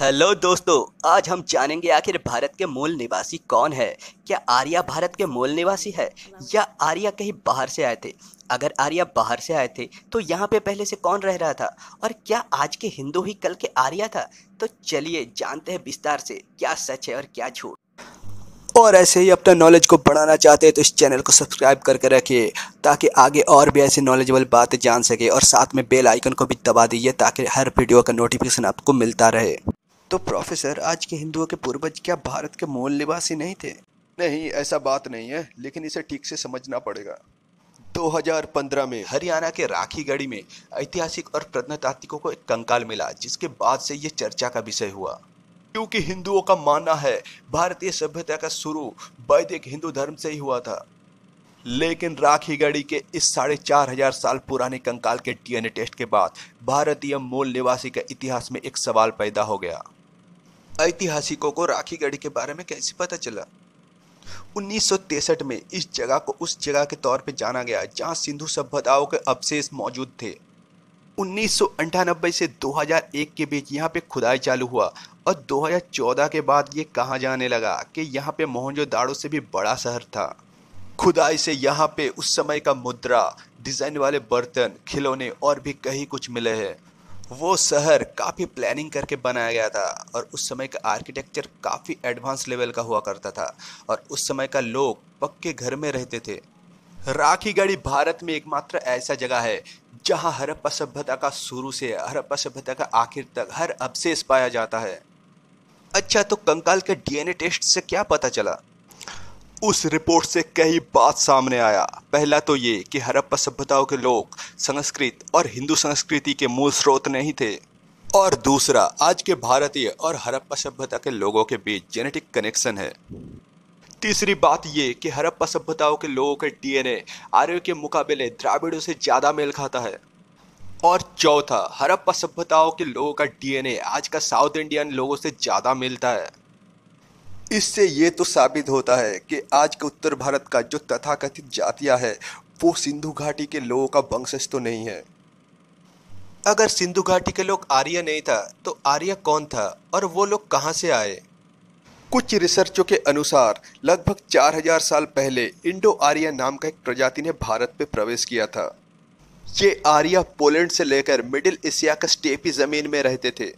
hello दोस्तों आज हम जानेंगे आखिर भारत के मूल निवासी कौन है क्या आर्या भारत के मूल निवासी है या आर्या कहीं बाहर से आए थे अगर आर्या बाहर से आए थे तो यहाँ पे पहले से कौन रह रहा था और क्या आज के हिंदू ही कल के आर्या था तो चलिए जानते हैं विस्तार से क्या सच है और क्या झूठ और ऐसे ही अपना नॉलेज को बढ़ाना चाहते हैं तो इस चैनल को सब्सक्राइब करके रखिए ताकि आगे और भी ऐसी नॉलेजेबल बातें जान सके और साथ में बेल आइकन को भी दबा दीजिए ताकि हर वीडियो का नोटिफिकेशन आपको मिलता रहे तो प्रोफेसर आज के हिंदुओं के पूर्वज क्या भारत के मूल निवासी नहीं थे नहीं ऐसा बात नहीं है लेकिन इसे ठीक से समझना पड़ेगा 2015 में हरियाणा के राखीगढ़ी में ऐतिहासिक और प्रत्नतात्विकों को एक कंकाल मिला जिसके बाद से ये चर्चा का विषय हुआ क्योंकि हिंदुओं का मानना है भारतीय सभ्यता का शुरू वैदिक हिंदू धर्म से ही हुआ था लेकिन राखीगढ़ी के इस साढ़े चार हजार साल पुराने कंकाल के डीएनए टेस्ट के बाद भारतीय मूल निवासी के इतिहास में एक सवाल पैदा हो गया ऐतिहासिकों को राखी गढ़ी के बारे में कैसे पता चला उन्नीस में इस जगह को उस जगह के तौर पर जाना गया जहां सिंधु सभ्यताओं के अवशेष मौजूद थे उन्नीस से 2001 के बीच यहाँ पे खुदाई चालू हुआ और 2014 के बाद ये कहा जाने लगा कि यहाँ पे मोहनजोदाड़ो से भी बड़ा शहर था खुदाई से यहाँ पे उस समय का मुद्रा डिजाइन वाले बर्तन खिलौने और भी कहीं कुछ मिले हैं वो शहर काफ़ी प्लानिंग करके बनाया गया था और उस समय का आर्किटेक्चर काफ़ी एडवांस लेवल का हुआ करता था और उस समय का लोग पक्के घर में रहते थे राखी गढ़ी भारत में एकमात्र ऐसा जगह है जहां हरप्पा सभ्यता का शुरू से हरप्पा सभ्यता का आखिर तक हर अवशेष पाया जाता है अच्छा तो कंकाल के डीएनए टेस्ट से क्या पता चला उस रिपोर्ट से कई बात सामने आया पहला तो ये कि हरप्पा सभ्यताओं के लोग संस्कृत और हिंदू संस्कृति के मूल स्रोत नहीं थे और दूसरा आज के भारतीय और हरप्पा सभ्यता के लोगों के बीच जेनेटिक कनेक्शन है तीसरी बात ये कि हरप्पा सभ्यताओं के लोगों के डीएनए आर्यों के मुकाबले द्राविड़ों से ज़्यादा मेल खाता है और चौथा हरप्पा सभ्यताओं के लोगों का डीएनए आज का साउथ इंडियन लोगों से ज़्यादा मिलता है इससे ये तो साबित होता है कि आज के उत्तर भारत का जो तथाकथित जातिया है वो सिंधु घाटी के लोगों का वंशज तो नहीं है अगर सिंधु घाटी के लोग आर्य नहीं था तो आर्य कौन था और वो लोग कहाँ से आए कुछ रिसर्चों के अनुसार लगभग 4000 साल पहले इंडो आर्या नाम का एक प्रजाति ने भारत में प्रवेश किया था ये आर्या पोलैंड से लेकर मिडिल एशिया का स्टेपी जमीन में रहते थे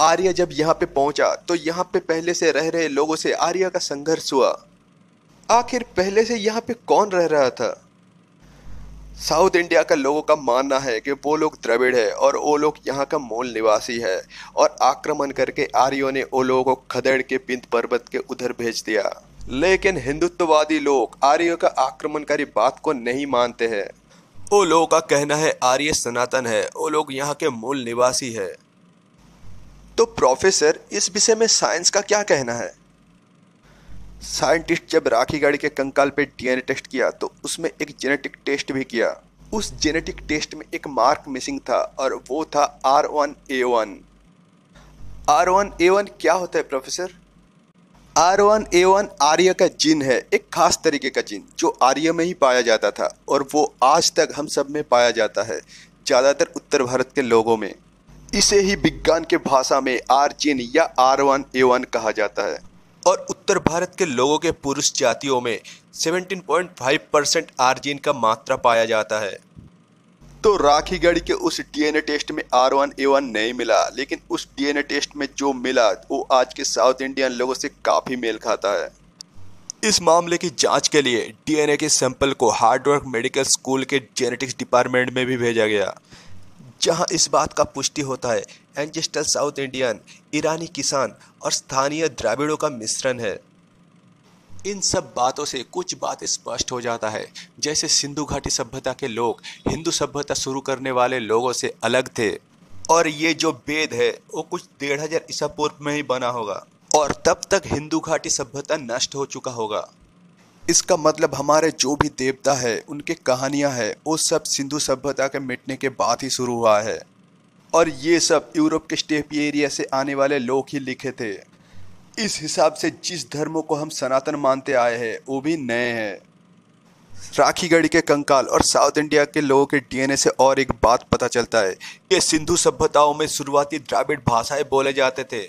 आर्य जब यहाँ पे पहुंचा तो यहाँ पे पहले से रह रहे लोगों से आर्या का संघर्ष हुआ आखिर पहले से यहाँ पे कौन रह रहा था साउथ इंडिया का लोगों का मानना है कि वो लोग द्रविड़ है और वो लोग यहाँ का मूल निवासी है और आक्रमण करके आर्यों ने वो लोगों को खदेड़ के पिंत पर्वत के उधर भेज दिया लेकिन हिंदुत्ववादी लोग आर्यों का आक्रमणकारी बात को नहीं मानते हैं वो लोगों का कहना है आर्य सनातन है वो लोग यहाँ के मूल निवासी है तो प्रोफेसर इस विषय में साइंस का क्या कहना है साइंटिस्ट जब राखी गाड़ी के कंकाल पे डीएनए टेस्ट किया तो उसमें एक जेनेटिक टेस्ट भी किया उस जेनेटिक टेस्ट में एक मार्क मिसिंग था और वो था R one A one R one A one क्या होता है professor R one A one आर्य का जिन है एक खास तरीके का जिन जो आर्य में ही पाया जाता था और वो आज तक हम सब में पाया जाता है ज़्यादातर उत्तर भारत के लोगों में इसे ही विज्ञान के भाषा में आर्जिन या आर वन ए वन कहा जाता है और उत्तर भारत के लोगों के पुरुष जातियों में 17.5 परसेंट आर्जिन का मात्रा पाया जाता है तो राखी के उस डीएनए टेस्ट में आर वन ए वन नहीं मिला लेकिन उस डीएनए टेस्ट में जो मिला वो आज के साउथ इंडियन लोगों से काफ़ी मेल खाता है इस मामले की जांच के लिए डीएनए के सैंपल को हार्डवर्क मेडिकल स्कूल के जेनेटिक्स डिपार्टमेंट में भी भेजा गया जहां इस बात का पुष्टि होता है एंजेस्टल साउथ इंडियन ईरानी किसान और स्थानीय द्राविड़ों का मिश्रण है इन सब बातों से कुछ बात स्पष्ट हो जाता है जैसे सिंधु घाटी सभ्यता के लोग हिंदू सभ्यता शुरू करने वाले लोगों से अलग थे और ये जो वेद है वो कुछ डेढ़ हजार ईसा पूर्व में ही बना होगा और तब तक हिंदू घाटी सभ्यता नष्ट हो चुका होगा इसका मतलब हमारे जो भी देवता है उनके कहानियाँ है वो सब सिंधु सभ्यता के मिटने के बाद ही शुरू हुआ है और ये सब यूरोप के स्टेपी एरिया से आने वाले लोग ही लिखे थे इस हिसाब से जिस धर्मों को हम सनातन मानते आए हैं वो भी नए हैं राखीगढ़ी के कंकाल और साउथ इंडिया के लोगों के डीएनए से और एक बात पता चलता है कि सिंधु सभ्यताओं में शुरुआती द्राविड़ भाषाएं बोले जाते थे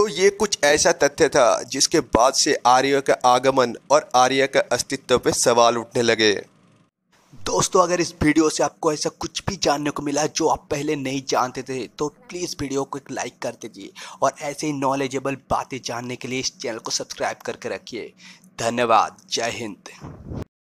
तो ये कुछ ऐसा तथ्य था जिसके बाद से आर्य का आगमन और आर्य का अस्तित्व पर सवाल उठने लगे दोस्तों अगर इस वीडियो से आपको ऐसा कुछ भी जानने को मिला जो आप पहले नहीं जानते थे तो प्लीज़ वीडियो को एक लाइक कर दीजिए और ऐसे ही नॉलेजेबल बातें जानने के लिए इस चैनल को सब्सक्राइब करके रखिए धन्यवाद जय हिंद